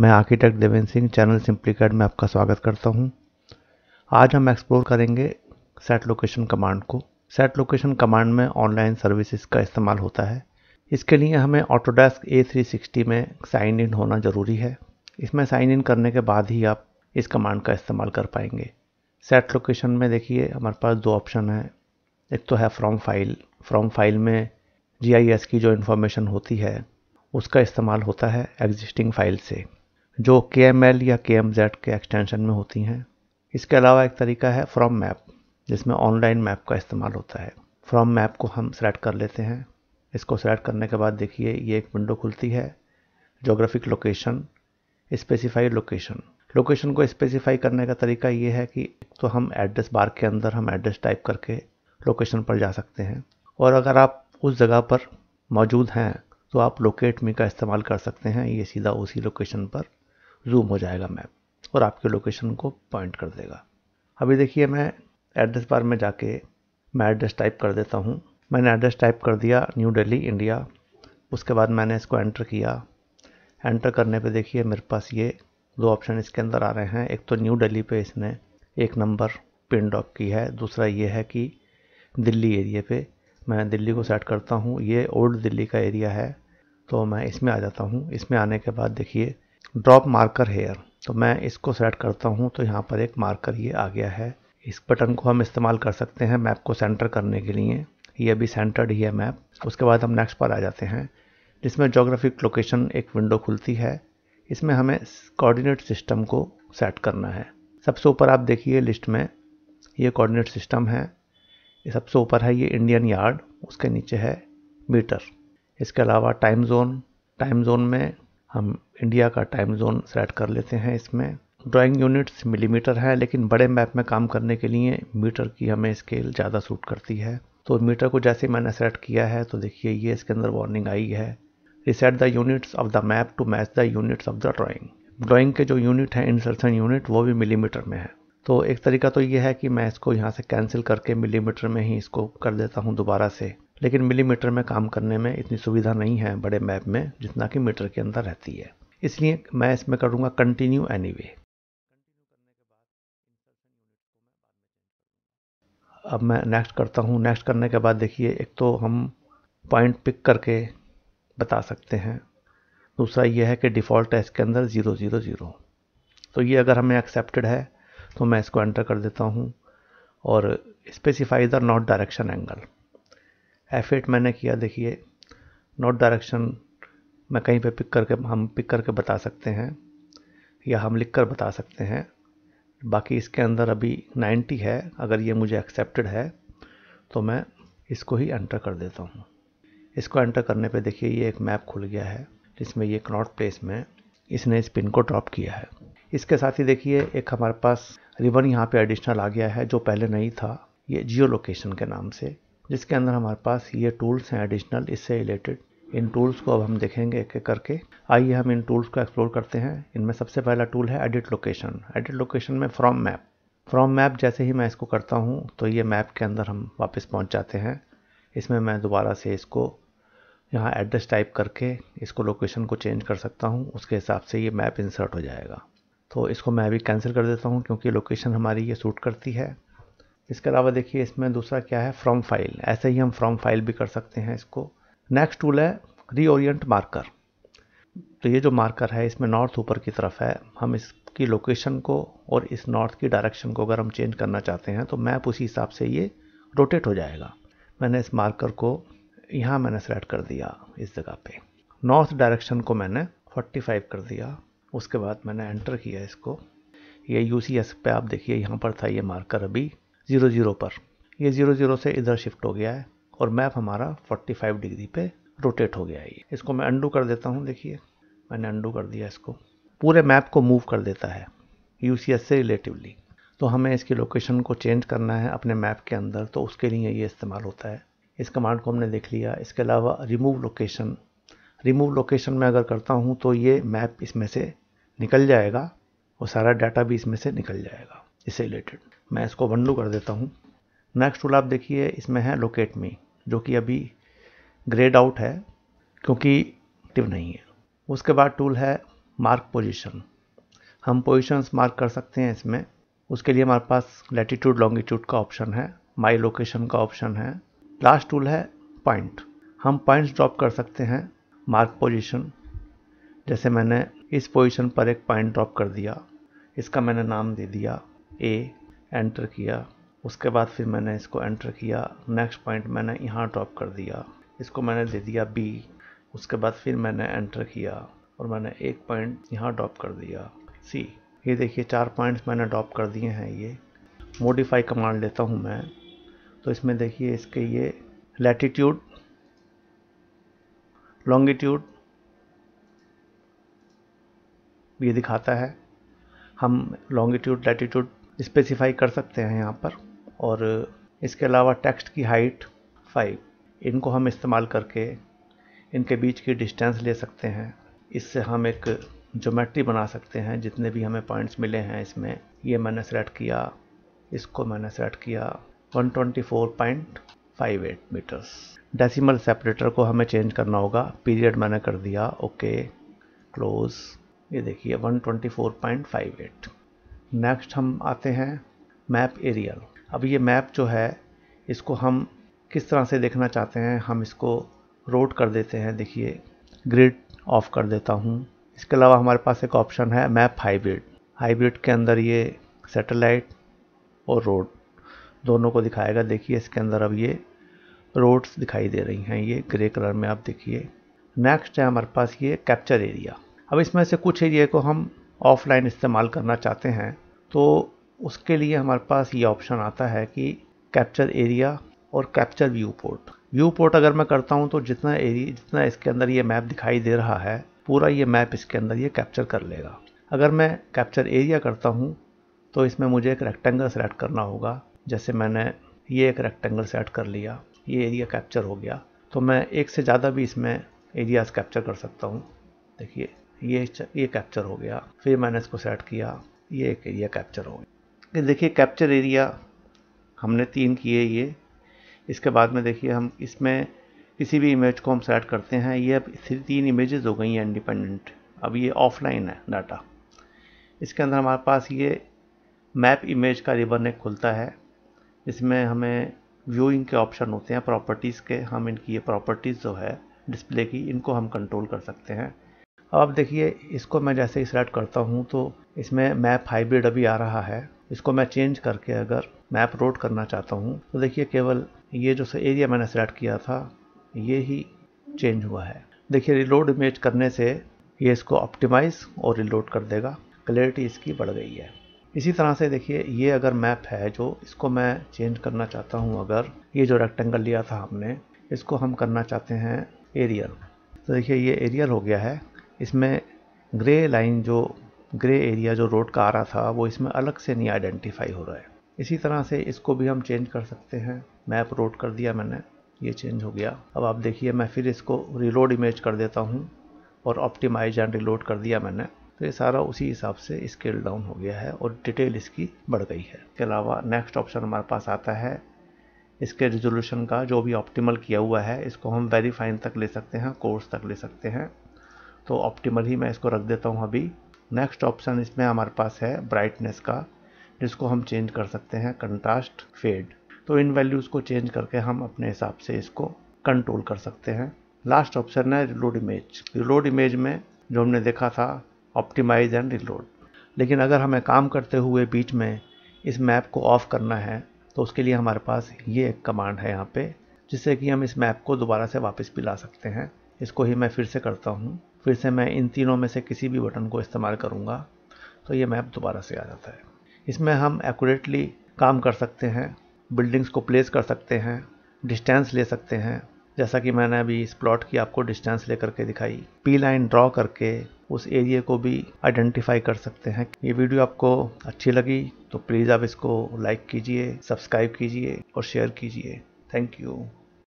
मैं architect Devendra Singh channel Simplicate में आपका स्वागत करता हूं। आज हम एक्सप्लोर करेंगे सेट लोकेशन कमांड को सेट लोकेशन कमांड में ऑनलाइन सर्विसेज का इस्तेमाल होता है इसके लिए हमें ऑटोडेस्क ए में साइन इन होना ज़रूरी है इसमें साइन इन करने के बाद ही आप इस कमांड का इस्तेमाल कर पाएंगे सेट लोकेशन में देखिए हमारे पास दो ऑप्शन है एक तो है फ्रॉम फाइल फ्रॉम फाइल में जी की जो इन्फॉर्मेशन होती है उसका इस्तेमाल होता है एग्जिस्टिंग फाइल से जो के या के के एक्सटेंशन में होती हैं इसके अलावा एक तरीका है फ्रॉम मैप जिसमें ऑनलाइन मैप का इस्तेमाल होता है फ्रॉम मैप को हम सेलेक्ट कर लेते हैं इसको सेलेक्ट करने के बाद देखिए ये एक विंडो खुलती है geographic location specify location location को स्पेसिफाई करने का तरीका ये है कि तो हम एड्रेस बार के अंदर हम एड्रेस टाइप करके लोकेशन पर जा सकते हैं और अगर आप उस जगह पर मौजूद हैं तो आप लोकेट मी का इस्तेमाल कर सकते हैं ये सीधा उसी लोकेशन पर जूम हो जाएगा मैप और आपके लोकेशन को पॉइंट कर देगा अभी देखिए मैं एड्रेस बार में जाके मैं एड्रेस टाइप कर देता हूँ मैंने एड्रेस टाइप कर दिया न्यू दिल्ली इंडिया उसके बाद मैंने इसको एंटर किया एंटर करने पे देखिए मेरे पास ये दो ऑप्शन इसके अंदर आ रहे हैं एक तो न्यू दिल्ली पे इसने एक नंबर पिन ड्रॉप की है दूसरा ये है कि दिल्ली एरिया पे मैं दिल्ली को सेट करता हूँ ये ओल्ड दिल्ली का एरिया है तो मैं इसमें आ जाता हूँ इसमें आने के बाद देखिए ड्रॉप मार्कर हेयर तो मैं इसको सेलेक्ट करता हूँ तो यहाँ पर एक मार्कर ये आ गया है इस बटन को हम इस्तेमाल कर सकते हैं मैप को सेंटर करने के लिए ये अभी सेंटर्ड ही है मैप उसके बाद हम नेक्स्ट पर आ जाते हैं जिसमें जोग्राफिक लोकेशन एक विंडो खुलती है इसमें हमें कोऑर्डिनेट सिस्टम को सेट करना है सबसे ऊपर आप देखिए लिस्ट में ये कोऑर्डिनेट सिस्टम है ये सबसे ऊपर है ये इंडियन यार्ड उसके नीचे है मीटर इसके अलावा टाइम जोन टाइम जोन में हम इंडिया का टाइम जोन सेलेक्ट कर लेते हैं इसमें ड्राइंग यूनिट्स मिलीमीटर है लेकिन बड़े मैप में काम करने के लिए मीटर की हमें स्केल ज़्यादा सूट करती है तो मीटर को जैसे मैंने सेलेक्ट किया है तो देखिए ये इसके अंदर वार्निंग आई है reset the units of the map to match the units of the drawing drawing के जो यूनिट हैं इंसर्सन यूनिट वो भी मिलीमीटर में है तो एक तरीका तो ये है कि मैं इसको यहाँ से कैंसिल करके मिलीमीटर में ही इसको कर देता हूँ दोबारा से लेकिन मिलीमीटर में काम करने में इतनी सुविधा नहीं है बड़े मैप में जितना कि मीटर के अंदर रहती है इसलिए मैं इसमें करूँगा कंटिन्यू एनी वे अब मैं नेक्स्ट करता हूँ नेक्स्ट करने के बाद देखिए एक तो हम पॉइंट पिक करके बता सकते हैं दूसरा यह है कि डिफ़ॉल्ट है इसके अंदर ज़ीरो ज़ीरो ज़ीरो तो ये अगर हमें एक्सेप्टेड है तो मैं इसको एंटर कर देता हूँ और specify the north direction angle F eight मैंने किया देखिए नोट डायरेक्शन मैं कहीं पे पिक करके हम पिक करके बता सकते हैं या हम लिख कर बता सकते हैं बाकी इसके अंदर अभी 90 है अगर ये मुझे एक्सेप्टेड है तो मैं इसको ही एंटर कर देता हूँ इसको एंटर करने पे देखिए ये एक मैप खुल गया है जिसमें ये नॉट प्लेस में इसने इस पिन को ड्रॉप किया है इसके साथ ही देखिए एक हमारे पास रिबन यहाँ पे एडिशनल आ गया है जो पहले नहीं था ये जियो लोकेशन के नाम से जिसके अंदर हमारे पास ये टूल्स हैं एडिशनल इससे रिलेटेड इन टूल्स को अब हम देखेंगे एक एक करके आइए हम इन टूल्स को एक्सप्लोर करते हैं इनमें सबसे पहला टूल है एडिट लोकेशन एडिट लोकेशन में फ्रॉम मैप फ्रॉम मैप जैसे ही मैं इसको करता हूँ तो ये मैप के अंदर हम वापस पहुँच जाते हैं इसमें मैं दोबारा से इसको यहाँ एड्रेस टाइप करके इसको लोकेशन को चेंज कर सकता हूँ उसके हिसाब से ये मैप इंसर्ट हो जाएगा तो इसको मैं अभी कैंसिल कर देता हूँ क्योंकि लोकेशन हमारी ये सूट करती है इसके अलावा देखिए इसमें दूसरा क्या है फ्रॉम फाइल ऐसे ही हम फ्रॉम फाइल भी कर सकते हैं इसको नेक्स्ट टूल है रीओरियंट मार्कर तो ये जो मार्कर है इसमें नॉर्थ ऊपर की तरफ है हम इसकी लोकेशन को और इस नॉर्थ की डायरेक्शन को अगर हम चेंज करना चाहते हैं तो मैप उसी हिसाब से ये रोटेट हो जाएगा मैंने इस मार्कर को यहाँ मैंने सेलेक्ट कर दिया इस जगह पे नॉर्थ डायरेक्शन को मैंने 45 कर दिया उसके बाद मैंने एंटर किया इसको ये यू सी एस पे आप देखिए यहाँ पर था ये मार्कर अभी ज़ीरो ज़ीरो पर ये ज़ीरो ज़ीरो से इधर शिफ्ट हो गया है और मैप हमारा 45 डिग्री पे रोटेट हो गया है ये इसको मैं अंडू कर देता हूँ देखिए मैंने अंडू कर दिया इसको पूरे मैप को मूव कर देता है यू से रिलेटिवली तो हमें इसकी लोकेशन को चेंज करना है अपने मैप के अंदर तो उसके लिए ये इस्तेमाल होता है इस कमांड को हमने देख लिया इसके अलावा रिमूव लोकेशन रिमूव लोकेशन में अगर करता हूँ तो ये मैप इसमें से निकल जाएगा और सारा डाटा भी इसमें से निकल जाएगा इससे रिलेटेड मैं इसको बंडू कर देता हूँ नेक्स्ट टूल आप देखिए इसमें है लोकेट मी जो कि अभी ग्रेड आउट है क्योंकि एक्टिव नहीं है उसके बाद टूल है मार्क पोजिशन हम पोजिशंस मार्क कर सकते हैं इसमें उसके लिए हमारे पास लेटीट्यूड लॉन्गिट्यूड का ऑप्शन है माई लोकेशन का ऑप्शन है लास्ट टूल है पॉइंट हम पॉइंट्स ड्रॉप कर सकते हैं मार्क पोजिशन जैसे मैंने इस पोजिशन पर एक पॉइंट ड्रॉप कर दिया इसका मैंने नाम दे दिया ए एंटर किया उसके बाद फिर मैंने इसको एंटर किया नेक्स्ट पॉइंट मैंने यहाँ ड्रॉप कर दिया इसको मैंने दे दिया बी उसके बाद फिर मैंने एंटर किया और मैंने एक पॉइंट यहाँ ड्रॉप कर दिया सी ये देखिए चार पॉइंट्स मैंने ड्रॉप कर दिए हैं ये मोडिफाई कमांड लेता हूँ मैं तो इसमें देखिए इसके ये लेटीट्यूड लॉन्गिट्यूड ये दिखाता है हम लॉन्गिट्यूड लेटीट्यूड स्पेसिफाई कर सकते हैं यहाँ पर और इसके अलावा टेक्स्ट की हाइट फाइव इनको हम इस्तेमाल करके इनके बीच की डिस्टेंस ले सकते हैं इससे हम एक जोमेट्री बना सकते हैं जितने भी हमें पॉइंट्स मिले हैं इसमें ये मैंने सेलेक्ट किया इसको मैंने सेलेक्ट किया 124.58 मीटर्स डेसिमल सेपरेटर को हमें चेंज करना होगा पीरियड मैंने कर दिया ओके क्लोज ये देखिए 124.58 नेक्स्ट हम आते हैं मैप एरियल अब ये मैप जो है इसको हम किस तरह से देखना चाहते हैं हम इसको रोड कर देते हैं देखिए ग्रिड ऑफ कर देता हूँ इसके अलावा हमारे पास एक ऑप्शन है मैप हाइब्रिड हाइब्रिड के अंदर ये सैटेलाइट और रोड दोनों को दिखाएगा देखिए इसके अंदर अब ये रोड्स दिखाई दे रही हैं ये ग्रे कलर में आप देखिए नेक्स्ट है हमारे पास ये कैप्चर एरिया अब इसमें से कुछ एरिया को हम ऑफलाइन इस्तेमाल करना चाहते हैं तो उसके लिए हमारे पास ये ऑप्शन आता है कि कैप्चर एरिया और capture viewport viewport अगर मैं करता हूँ तो जितना एरिया जितना इसके अंदर ये मैप दिखाई दे रहा है पूरा ये मैप इसके अंदर ये कैप्चर कर लेगा अगर मैं कैप्चर एरिया करता हूँ तो इसमें मुझे एक रेक्टेंगल सेलेक्ट करना होगा जैसे मैंने ये एक रेक्टेंगल सेलेक्ट कर लिया ये एरिया कैप्चर हो गया तो मैं एक से ज़्यादा भी इसमें एरियाज कैप्चर कर सकता हूँ देखिए ये ये कैप्चर हो गया फिर मैंने इसको सेट किया ये एक एरिया कैप्चर हो गया देखिए कैप्चर एरिया हमने तीन किए ये इसके बाद में देखिए हम इसमें किसी भी इमेज को हम सेलेक्ट करते हैं ये अब तीन इमेजेस हो गई हैं इंडिपेंडेंट अब ये ऑफलाइन है डाटा इसके अंदर हमारे पास ये मैप इमेज का रिबन एक खुलता है इसमें हमें व्यूइंग के ऑप्शन होते हैं प्रॉपर्टीज़ के हम इनकी ये प्रॉपर्टीज़ जो है डिस्प्ले की इनको हम कंट्रोल कर सकते हैं अब देखिए इसको मैं जैसे ही सिलेक्ट करता हूँ तो इसमें मैप हाइब्रिड अभी आ रहा है इसको मैं चेंज करके अगर मैप रोड करना चाहता हूँ तो देखिए केवल ये जो एरिया मैंने सेलेक्ट किया था ये ही चेंज हुआ है देखिए रिलोड इमेज करने से ये इसको ऑप्टिमाइज़ और रिलोड कर देगा क्लैरिटी इसकी बढ़ गई है इसी तरह से देखिए ये अगर मैप है जो इसको मैं चेंज करना चाहता हूँ अगर ये जो रेक्टेंगल लिया था हमने इसको हम करना चाहते हैं एरियल तो देखिए ये एरियल हो गया है इसमें ग्रे लाइन जो ग्रे एरिया जो रोड का आ रहा था वो इसमें अलग से नहीं आइडेंटिफाई हो रहा है इसी तरह से इसको भी हम चेंज कर सकते हैं मैप रोड कर दिया मैंने ये चेंज हो गया अब आप देखिए मैं फिर इसको रिलोड इमेज कर देता हूँ और ऑप्टिमाइज एंड रिलोड कर दिया मैंने तो ये सारा उसी हिसाब से स्केल डाउन हो गया है और डिटेल इसकी बढ़ गई है इसके अलावा नेक्स्ट ऑप्शन हमारे पास आता है इसके रिजोल्यूशन का जो भी ऑप्टिमल किया हुआ है इसको हम वेरीफाइन तक ले सकते हैं कोर्स तक ले सकते हैं तो ऑप्टिमल ही मैं इसको रख देता हूँ अभी नेक्स्ट ऑप्शन इसमें हमारे पास है ब्राइटनेस का जिसको हम चेंज कर सकते हैं कंट्रास्ट फेड तो इन वैल्यूज़ को चेंज करके हम अपने हिसाब से इसको कंट्रोल कर सकते हैं लास्ट ऑप्शन है रिलोड इमेज रिलोड इमेज में जो हमने देखा था ऑप्टिमाइज एंड रिलोड लेकिन अगर हमें काम करते हुए बीच में इस मैप को ऑफ़ करना है तो उसके लिए हमारे पास ये एक कमांड है यहाँ पे जिससे कि हम इस मैप को दोबारा से वापस भी ला सकते हैं इसको ही मैं फिर से करता हूँ फिर से मैं इन तीनों में से किसी भी बटन को इस्तेमाल करूँगा तो ये मैप दोबारा से आ जाता है इसमें हम एक्यूरेटली काम कर सकते हैं बिल्डिंग्स को प्लेस कर सकते हैं डिस्टेंस ले सकते हैं जैसा कि मैंने अभी इस प्लॉट की आपको डिस्टेंस ले करके दिखाई पी लाइन ड्रॉ करके उस एरिए को भी आइडेंटिफाई कर सकते हैं ये वीडियो आपको अच्छी लगी तो प्लीज़ आप इसको लाइक कीजिए सब्सक्राइब कीजिए और शेयर कीजिए थैंक यू